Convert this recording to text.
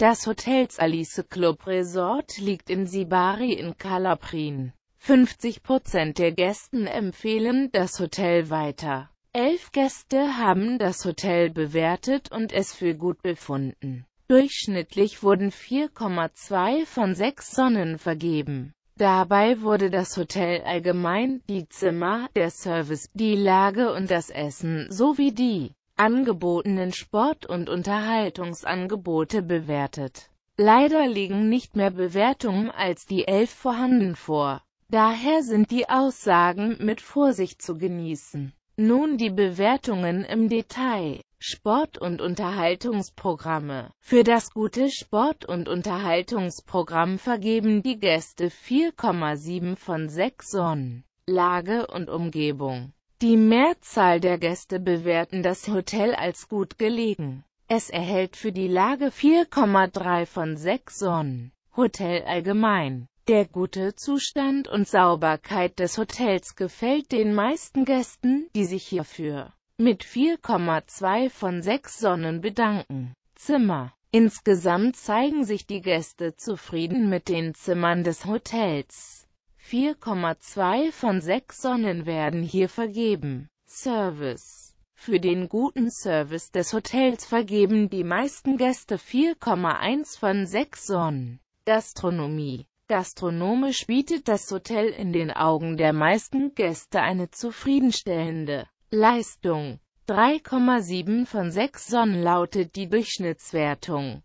Das Hotels Alice Club Resort liegt in Sibari in Kalaprin. 50% der Gästen empfehlen das Hotel weiter. Elf Gäste haben das Hotel bewertet und es für gut befunden. Durchschnittlich wurden 4,2 von 6 Sonnen vergeben. Dabei wurde das Hotel allgemein, die Zimmer, der Service, die Lage und das Essen sowie die angebotenen Sport- und Unterhaltungsangebote bewertet. Leider liegen nicht mehr Bewertungen als die elf vorhanden vor. Daher sind die Aussagen mit Vorsicht zu genießen. Nun die Bewertungen im Detail. Sport- und Unterhaltungsprogramme. Für das gute Sport- und Unterhaltungsprogramm vergeben die Gäste 4,7 von 6 Sonnen. Lage und Umgebung. Die Mehrzahl der Gäste bewerten das Hotel als gut gelegen. Es erhält für die Lage 4,3 von 6 Sonnen. Hotel allgemein. Der gute Zustand und Sauberkeit des Hotels gefällt den meisten Gästen, die sich hierfür mit 4,2 von 6 Sonnen bedanken. Zimmer. Insgesamt zeigen sich die Gäste zufrieden mit den Zimmern des Hotels. 4,2 von 6 Sonnen werden hier vergeben. Service für den guten Service des Hotels vergeben die meisten Gäste 4,1 von 6 Sonnen. Gastronomie Gastronomisch bietet das Hotel in den Augen der meisten Gäste eine zufriedenstellende Leistung. 3,7 von 6 Sonnen lautet die Durchschnittswertung.